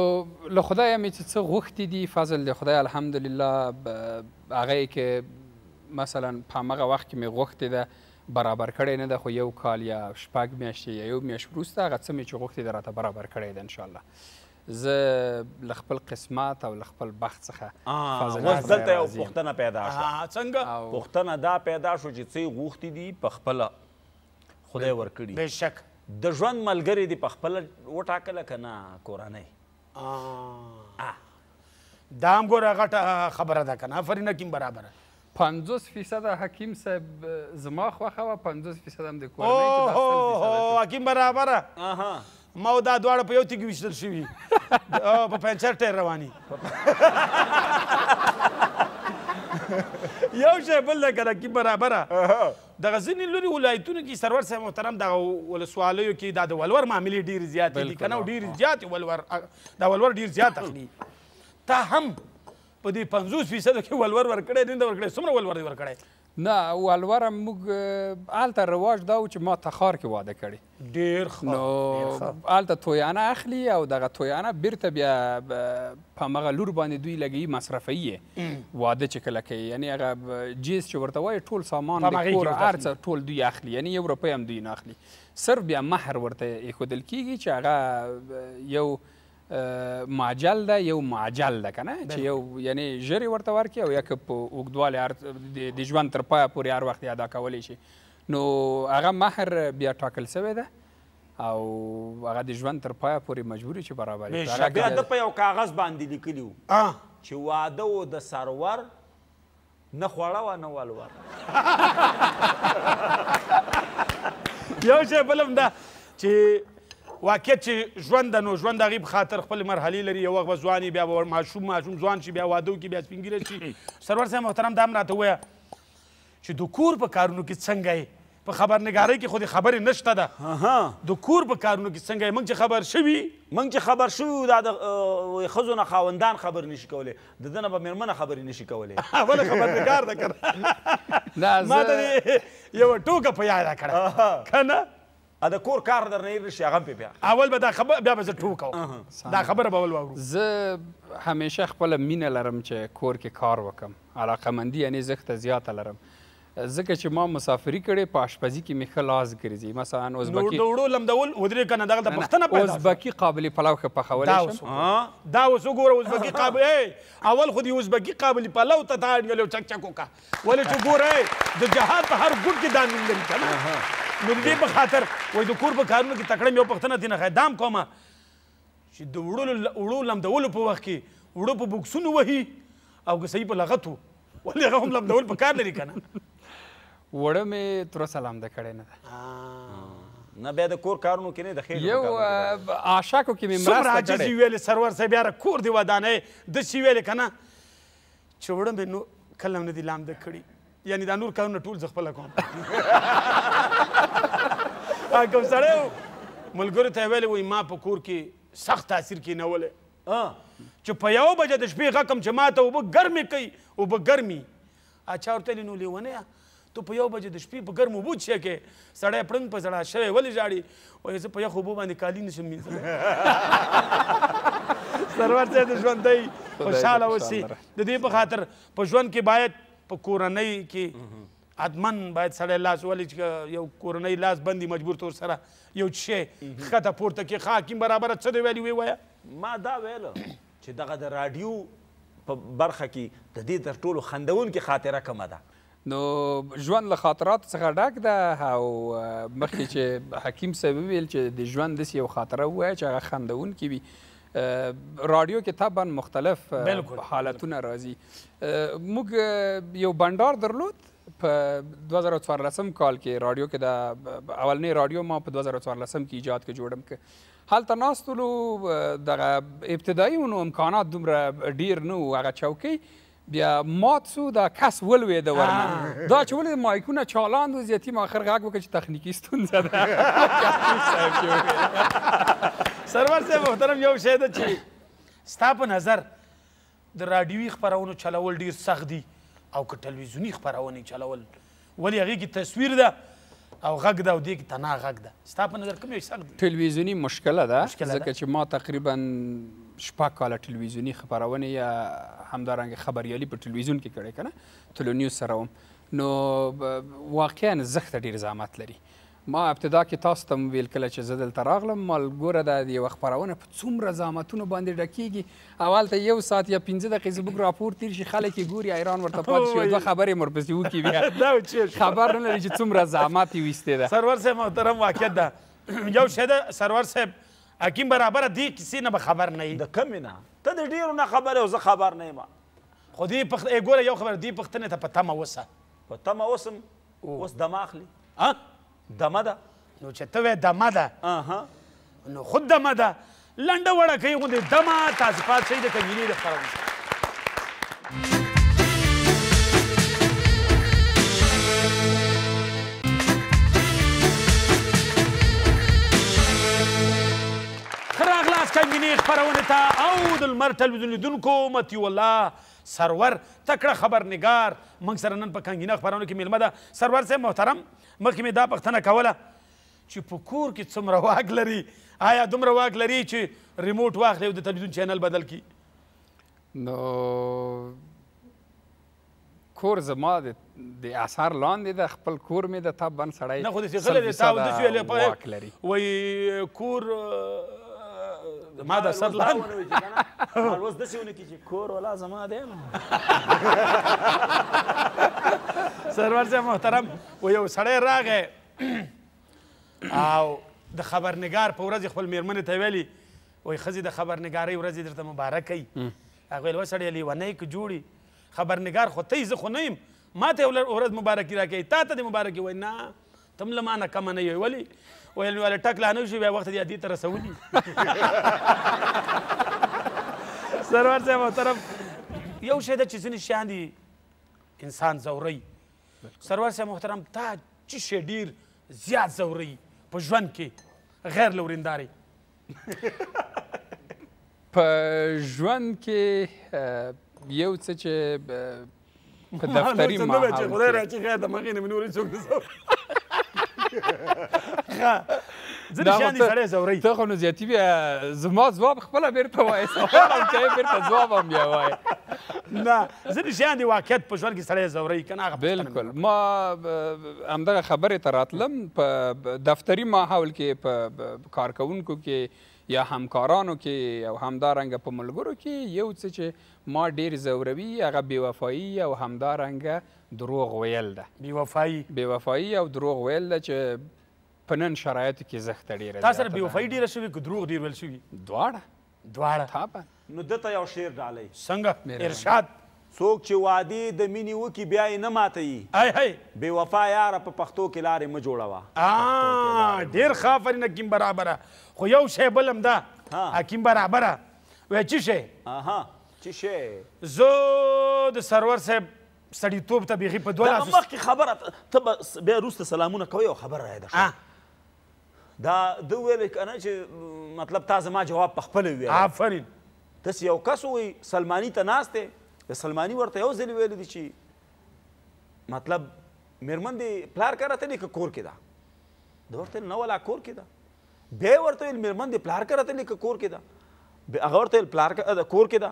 له خدایه مې چې څه غوښتي دي فضل د خدای الحمدلله هغه یې کې مثلا په همغه وخت کې مې غوښتې ده برابر کړی نه ده خو یو کال یا شپږ میاشتې یا یو میاشت وروسته هغه څه مې چې غوښتې ده راته برابر کړی ده انشاءالله زه لخپل قسمت او لخپل بخت څخه اوس دلته یو پوښتنه پیدا شوه څنګه پوښتنه دا پیدا شو چې څه غوښتي دي په خپله خدای ورکړي بشک د ژوند ملګری دی په خپله وټاکله که نه کورنۍ دا هم ګوره غټه خبره ده که نه افرینه کیم برابره پنځوس فیصده حکیم صاحب زما خوښه وه پنځوس فیصد هم د کورنۍ حکیم برابره ما دا دواړه په یو تیګي وشتل شوي په پنچر ټیر رواني یو شی بل ده کنه کې برابره دغه ځینې لوري ولایتونو کې سرور صاحب محترم دغه ولسوالیو کې دا د ولور معاملې ډېرې زیاتې دي که نه ډېرې زیاتې ولور دا ولور ډېر زیات اخلي تا هم په دې پنځوس فیصدو کې ولور ورکړی نه ده ورکړی څومره ولور دې ورکړی نه ولوره موږ هلته رواج دا و چې ما تخار کې واده کړی ډیر ښه نو هلته تویانه اخلي او دغه تویانه بیرته بیا په همغه لور باندې دوی لګوي مصرفوي واده چې کله کوي یعنی هغه جیز چې ورته وایي ټول سامان د کور هر څه ټول دوی اخلي یعنی یو روپۍ هم دوی نه اخلي صرف بیا مهر ورته ایښودل کیږي چې هغه یو معجل ده یو معجل ده کنه چې یو یعنی ژری ورته ورکړي او یا که په اوږدوالي د ژوند تر پایه پورې هر وخت ادا کولی شي نو هغه مهر بیا ټاکل سوی ده او هغه د ژوند تر پایه پورې مجبور چې برابر شي بیا د په یو کاغذ باندې لیکلی وو چې واده و د سرور نه خوړه و نه ولور یو شی بلم ده چې واقعیت چې ژوند نو ژوند هغې په خاطر خپل مرحلې لري یو وخت به ځوان بیا به ماشوم ماشوم ځوان شي بیا واده وکړي بیا سپین ږیره شي سرور صاحب محترم دا هم راته ووایه چې د کور په کارونو کې څنګه یې په خبرنګارۍ کې خو د خبرې نشته ده د کور په کارونو کې څنګه یې موږ چې خبر شوي موږ چې خبر شوي دا د ښځو نه خاوندان خبر نشي کولی د ده نه به مېرمنه خبرې نشي کولی اوله خبرنګار ده که ما ته یوه ټوکه په یاده کړه که نه ا د کور کار در نه شي هغه بیا اول به دا خبر بیا به زه ټوکم دا خبره به اول واورو زه همیشه خپل مینه لرم چې کور کې کار وکم علاقه مندي یعنی زخت زیات لرم ځکه چې ما مسافری کړې په آشپزي کې مې ښه لاس ګرځي مثلا ازبکي نو دوړو لمدول ودرې کنه دغه پښتنه پیدا ازبکي قابل پلو ښه پخولی شم دا اوس وګوره ازبکي قابل اول خو دې ازبکي قابل پلو ته تا چک چک وکړه ولې چې ګوره د جهاد په هر ګوټ کې دا نوم لري که نه نو د دې په خاطر وای د کور په کارونو کې تکړه مې پښتنه دینه خای دام کومه چې د وړو وړو لمدولو په وخت کې وړو په بوکسونو وهي او که صحیح په لغت وو ولې هغه هم لمدول په کار لري کنه وړه مې تر سلام د کړې نه نه بیا د کور کارونو کې نه د خیر یو عاشقو کې مې مرسته کړې څومره عاجز ویل سرور صاحب یاره کور دی ودانې د شي ویل کنه چې وړه مې نو کلم نه دی لامده کړي یعنی دا نور کارونه ټول زه خپله کوم کوم سړی ملګرو ته یې ویلي وایي ما په کور کې سخت تاثیر کېنولی چې په یوه بجه د شپې غکم چې ما ته اوبه ګرمې کوي اوبه ګرمې اچا ورته ویلي نو لیونیه ته په یو بجې د شپې په ګرمو بوت شې کې سړی پړنګ په زړه شوی ولې ژاړي وایي زه په یخو اوبو باندې کالي نشم مینځلی سرور صاحب د ژوندی خوشحاله اوسي د دې په خاطر په ژوند کې باید په کورنۍ کې ادمن باید سړی لاس ولې یو کورنۍ لاس بندي مجبور تور سره یو شی خطه پورته کې ښه حاکم برابره څه دی ویلي وی وایه ما دا ویله چې دغه د راډیو په برخه کې د دې تر ټولو خندونکې خاطره کومه ده نو ژوند له خاطرات څخه ډک ده او مخکې چې حکیم صاحب ویل چې د ژوند داسې یو خاطره ووایه چې هغه خندونکې وي رادیو کې طبعا مختلف حالتونه راځي موږ یو بنډار درلود په 2014 کال کې رادیو کې د اولنې رادیو ما په 2014 کې ایجاد کې جوړم کې هلته ناستلو دغه ابتدایي ونو امکانات دومره ډیر نه و هغه چوکۍ بیا مات سو دا کس ولوېده ورنه دا چې ولې مایکونه چالان و زیاتیم آخر غږ وکړه چې تخنیکي ستونزه ده سرور صاحب محترم یو شی ده چې ستا په نظر د راډیوي خپرونو چلول ډیر سخت دي او که تلویزیونی خبرونه چلول ولی هغه کې تصویر ده او غږ ده او دې کې تنها غږ ده ستا په نظر کوم یو سخت تلویزیونی مشکله ده ځکه چې ما تقریبا شپږ کاله تلویزیونی خبرونه یا همدارنګه خبریالي په تلویزیون کې کړې کنه تلو نیوز سره وم نو واقعا زخت ډیر زحمت لري ما ابتدا کې تاسو ته ویل کله چې زه دلته راغلم ملګره ده د یوه خپرونه په څومره زحمتونو باندې ډکېږي اول ته یو ساعت یا پنځه دقیقې زموږ راپور تیر شي خلک یې ګوري حیران ورته پاتې شي دوه خبرې ورپسې وکړي بیا خبر نه لري چې څومره زحمت یې ویستې ده سرور صاحب محترم واقعیت ده یو شی ده سرور صاحب حکیم برابره دې کیسې نه به خبر نه یي د کمې نه ته د ډېرو نه خبر یې زه خبر نه یم خو دې پخت ګوره یو خبر دې پختنې ته په تمه وسه په تمه اوسم اوس دم اخلي دمه ده نو چې ته وې دمه ده نو خود دمه ده لنډه وړه کوي غوندې دمه تاسې پات شئ د کمینې د خپرونې کمینی خبرونه ته او د لمر ټلویزیون لیدونکو متی الله سرور تکړه خبرنگار موږ سره نن په کانګینه خبرونه کې میلمه ده سرور صاحب محترم مخکې مې دا پوښتنه کوله چې په کور کې څومره واک لري آیا دومره واک لري چې ریموټ واخلي او د تلویزیون چینل بدل کړي نو کور زما د د اثر لاندې د خپل کور مې د تاب بن سړی نه خو داسې غلی دی تا ودې شویلې وایي کور ما د سر لاندې اوس داسې ونه کړي چې کور والا زما دی سرور صاحب محترم و یو سړی راغی او د خبرنګار په ورځ خپل میرمنې ته ویلي وایي ښځې د خبرنګارۍ ورځې درته مبارک وي هغه ویل وسړی لیونی که جوړي خبرنګار خو ته زه خو نه یم ما ته ورځ مبارکي راکوي تا ته دې مبارکي وایي نه تم له مانه کم نه یو ولی ویل ویل ټک لا نه شو بیا وخت دی دې تر رسولي سرور صاحب محترم یو شی د چې ځینې شیان دي انسان زوري سرور صاحب محترم تا چې شی ډیر زیات زوري په ژوند کې غیر لورینداري په ژوند کې یو څه چې په دفتري ما خدای راځي غیر د مغینه منوري څوک نه ځینې شیان دي سړی ځوروي ته خو نو زیاتي بیا زما ځواب خپله بېرته وایه سوال هم کوې بېرته ځواب هم بیا وایه نه ځینې شیان دي واقعیت په ژوند کې سړی ځوروي که نه هغه بلکل ما همدغه خبرې ته راتلم په دفتري ماحول کې په کارکوونکو کې یا همکارانو کې او همدارنګه په ملګرو کې یو څه چې ما ډیر ځوروي هغه بېوفایي او همدارنګه دروغ ویل ده بېوفایي بېوفایي او دروغ ویل ده چې په نن شرایطو کې زخته ډېره تا سره بېوفایي ډېره شوې که دروغ ډېر ویل شوي دواړه دواړه تاپه نو ده ته یو شعر ډالئ څنګه ارشاد څوک چې وعدې د مینې وکړي بیا یې نه ماتوي بې وفا یاره په پښتو کې لارې مه جوړوه ډېر ښه آفرین حکیم برابره خو یو شی بل هم ده حکیم برابره وایي څه شی څه شی زه د سرور صاحب سړیتوب ته بیخي په دوه لاسو مخکې خبره ته به بیا وروسته سلامونه کوې او خبره رایده دا د ویل کنه چې مطلب تا زما جواب په خپل وی آفرین تاسو یو کس وی سلمانی ته ناشته سلمانی ورته یو ځل ویل دي چې مطلب میرمن دی پلار کرا ته لیک کور کې دا د ورته نو ولا کور کې دا به ورته ویل میرمن دی پلار کرا ته لیک کور کې دا به هغه ورته پلار کور کې دا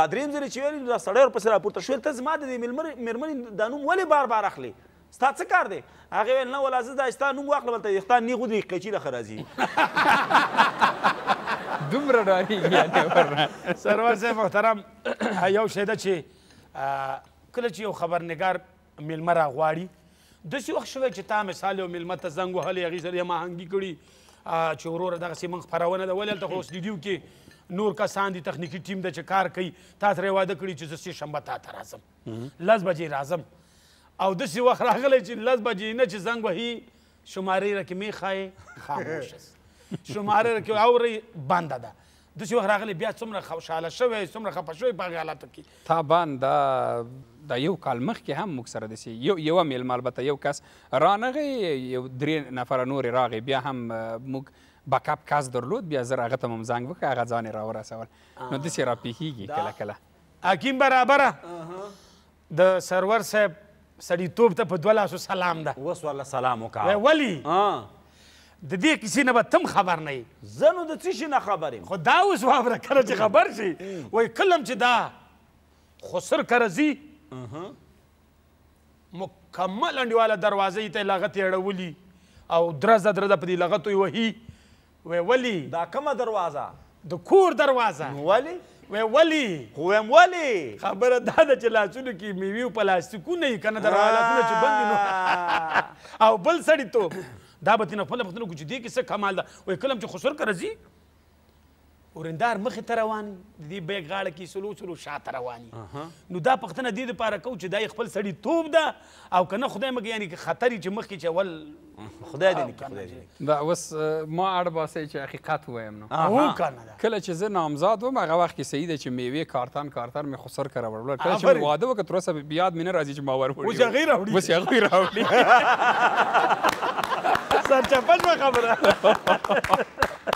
دا دریم ځل چې ویل دا سړی ور پسې راپورته شو ته زما د میرمن د نوم ولې بار بار اخلي ستا څه کار دی هغه ویل نه ولا زه دا ستا نوم واخله بلته ستا نیغ ودرې قیچي لخه راځي دومره ډارېږي سرور صاحب محترم یو شی ده چې کله چې یو خبرنګار میلمه راغواړي داسې وخت شوی چې تا مثال یو میلمه ته زنګ وهلی هغې سره یې ماهنګي کړي چې وروره دغسې موږ خپرونه ده ولې هلته خو سټډیو کې نور کسان دي تخنیکي ټیم ده چې کار کوي تا سره یې واده کړي چې زه سې شنبه تا ته راځم لس بجې راځم او داسې وخت راغلی چې لس بجې نه چې زنګ وهي شمارې راکې میخایې خاموش است شمارې راکې اورئ بنده ده داسې وخت راغلی بیا څومره خوشحاله شوی څومره خفه شوی په هغې حالاتو کې طبعا دا دا یو کال مخکې هم موږ سره داسې یو یوه میلمه البته یو کس رانغی یو درې نفره نورې راغی بیا هم موږ بکاپ کس درلود بیا زه هغه ته هم زنګ وکړ هغه ځان یې راورسول نو داسې راپېښېږي کله کله حکیم برابره د سرور صاحب سړیتوب ته په دوه لاسو سلام ده اوس ورله سلام وکړه ولې د دې کیسې نه به تم خبر نه یې زه نو د څه شي نه خبر یم خو دا اوس واوره کله چې خبر شي وایي کلم چې دا خسر کرزي مکمل انډیواله دروازې ته لغتې اړولي او درزه درزه په دې لغتو یې وهي وایي ولې دا کومه دروازه د کور دروازه نو ولې وې ولی خو ویم ولی خبره دا ده چې لاسونو کې میوې او پلاستیکونه یي که نه دروازه چې بند نو او بل سړي ته دا به تېنه خپله پوښتنه کړو چې دې کې څه کمال ده وایي کله هم چې خسر که راځي ورندار مخې ته روان د دې بیک غاړه کې سلو سلو شاته رواني نو دا پوښتنه دې دپاره کوو چې دا خپل سړي توب ده او که نه خدای مګ یعنې خطر یي چې مخکې چې اول خدای دې نکي خدای دې دا اوس ما اړ باسي چې حقیقت وایم نو او کنه کله چې زه نامزاد وم هغه وخت کې سید چې میوه کارتان کارتار مې خسر کرا ورول کله چې واده وکړ تر اوسه بیا د مینه راځي چې ما ورول اوس هغه راوړي اوس هغه راوړي سرچپش ما خبره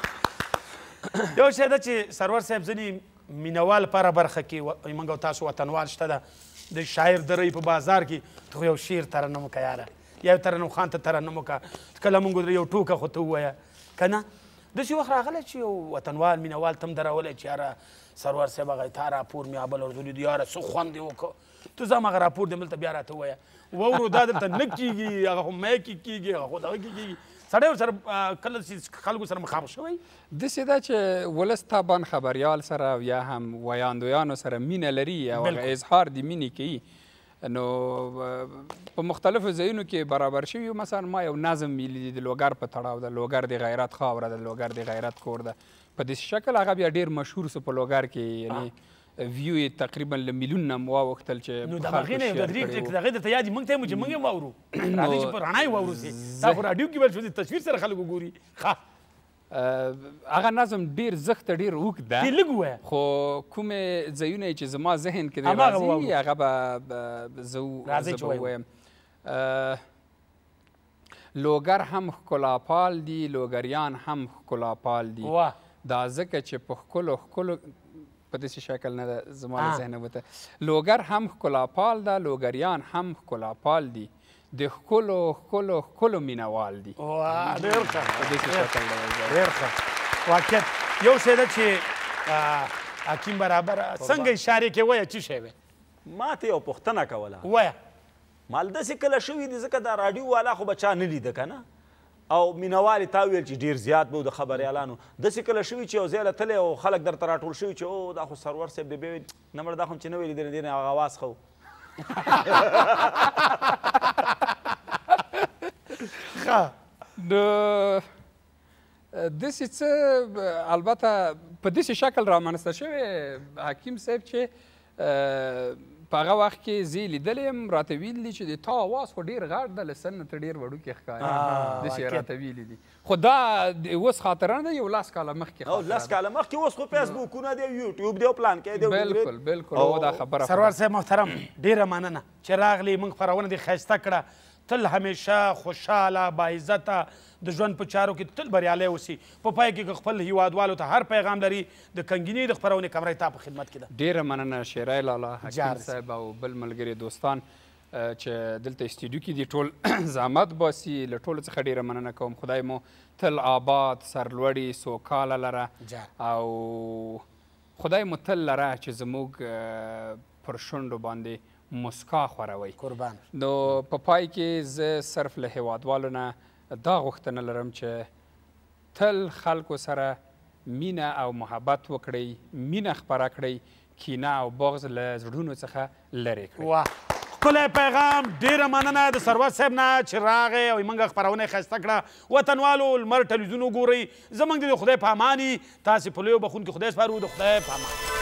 یو شی ده چې سرور صاحب ځنې مینوال لپاره برخه کې موږ تاسو وطنوال شته ده د شاعر درې په بازار کې ته یو شعر ترنم کوي یا ترنم خان ته ترنم وکړه کله مونږ درې یو ټوکه خو ته ووایه که نه داسې وخت راغلی چې یو وطنوال مینهوال ته هم دراولی چې یاره سرور صاحب هغه تا راپور مې ابل ورزولي دی یاره څه خوند یې وکړه ته زما هغه راپور دې دلته بیا راته ووایه واورو دا دلته نه کېږي هغه خو مې کې کېږي هغه خو دغه کې کېږي سړی ورسره کله چې خلکو سره مخامخ شوی داسې ده چې ولس تابان خبریال سره یا هم ویاندویانو سره مینه لري او اظهار د مینې کوي نو په مختلفو ځایونو کې برابر شوي مثلا ما یو نظم ویلی دی د لوګر په تړاو د لوګر د غیرت خاوره د لوګر د غیرت کور ده په داسې شکل هغه بیا ډیر مشهور سو په لوګر کې یعنی ویو یې تقریبا له میلیون نه واوښتل چې نو د هغې نه د دې دغه درته یاد موږ ته یې چې موږ یې واورو راځئ چې په رڼا یې واورو دا خو راډیو کې ویل شو د تصویر سره خلک وګوري ښه هغه نظم ډیر زخته ډیر اوږد ده لږ خو کومې ځایونه چې زما ذهن کې دی راځي هغه به زه به ووایم لوګر هم ښکلاپال دي لوګریان هم ښکلاپال دي دا ځکه چې په ښکلو ښکلو په داسې شکل نه ده زما له ذهنه وته لوګر هم ښکلاپال ده لوګریان هم ښکلاپال دي د خپلو خپلو خپلو مینوال دي ډېر ښه ډېر ښه واقعیت یو شی ده چې حکیم برابر څنګه اشارې کې وایه څه شی وی ما ته یو پوښتنه کوله وایه مال داسې کله شوي دي ځکه دا راډیو والا خو بچا نه لیده که نه او مینوال تا ویل چې ډیر زیات به د خبریالانو داسې کله شوي چې یو ځای له تللی او خلک درته راټول شوي چې او دا خو سرور صاحب دی بیا ویل نه مړه دا خو هم چې نه ویلې دی نه هغه اواز ښه ښه نو داسې څه البته په داسې شکل رامنځته شوی حکیم صاحب چې په هغه وخت کې زه یې لیدلی یم راته ویلي چې د تا اواز خو ډېر غټ ده له سن نه ته ډېر وړوکی ښکاري داسې یې راته ویلي دي خو دا اوس خاطره نه یو لس کاله مخکې لس کاله مخکې اوس خو فیسبوکونه دی یوټیوب دی او پلان کې دی بلکل بلکل او دا خبره سرور صاحب محترم ډېره مننه چې راغلې موږ خپرونه دې ښایسته کړه تل همیشه خوشحاله باعزته د ژوند په چارو کې تل بریالی اوسي په پای کې خپل هیوادوالو ته هر پیغام لري د کنګینې د خپرونې کمرې تا په خدمت کې ده ډیره مننه شیرای لالا حکیم صاحب او بل ملګری دوستان چې دلته استودیو کې دی ټول زحمت باسي له ټولو څخه ډیره مننه کوم خدای مو تل آباد سرلوړي سوکاله لره او خدای مو تل لره چې زموږ پر شونډو باندې مسکا خوروي قربان نو په پا پای کې زه صرف له هیوادوالو نه دا غوښتنه لرم چې تل خلکو سره مینه او محبت وکړئ مینه خپره کړئ کینه او بغض له زړونو څخه لرې کړئ ښکلی پیغام ډیره مننه د سروت صاحب نه چې راغی او موږ خپرونه ښایسته کړه وطنوالو لمر ټلویزیون وګورئ زموږ د خدای په امان تاسې په لویو بخونکو خدای سپارو د خدای په امان